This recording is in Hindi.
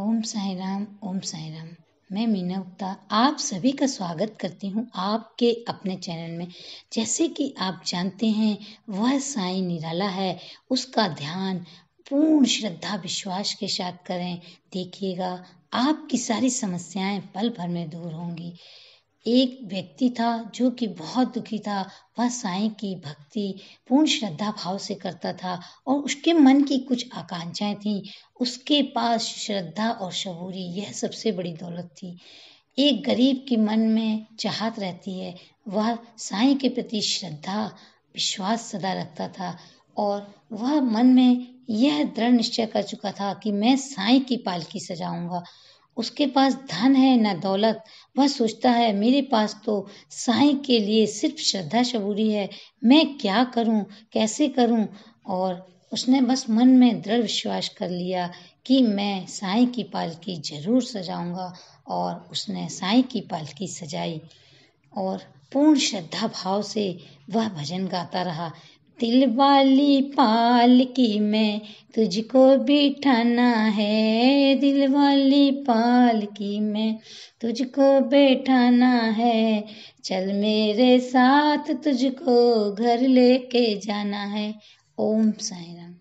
ओम साई राम ओम साई राम मैं मीना गुप्ता आप सभी का स्वागत करती हूँ आपके अपने चैनल में जैसे कि आप जानते हैं वह साई निराला है उसका ध्यान पूर्ण श्रद्धा विश्वास के साथ करें देखिएगा आपकी सारी समस्याएं पल भर में दूर होंगी एक व्यक्ति था जो कि बहुत दुखी था वह साईं की भक्ति पूर्ण श्रद्धा भाव से करता था और उसके मन की कुछ आकांक्षाएं थीं उसके पास श्रद्धा और शबूरी यह सबसे बड़ी दौलत थी एक गरीब के मन में चाहत रहती है वह साईं के प्रति श्रद्धा विश्वास सदा रखता था और वह मन में यह दृढ़ निश्चय कर चुका था कि मैं साईं की पालकी सजाऊंगा उसके पास धन है न दौलत वह सोचता है मेरे पास तो साई के लिए सिर्फ श्रद्धा शबूरी है मैं क्या करूं कैसे करूं और उसने बस मन में दृढ़ विश्वास कर लिया कि मैं साई की पालकी जरूर सजाऊंगा और उसने साई की पालकी सजाई और पूर्ण श्रद्धा भाव से वह भजन गाता रहा तिल वाली पालकी में तुझको बिठाना है दिल वाली पालकी में तुझको बैठाना है चल मेरे साथ तुझको घर लेके जाना है ओम साई राम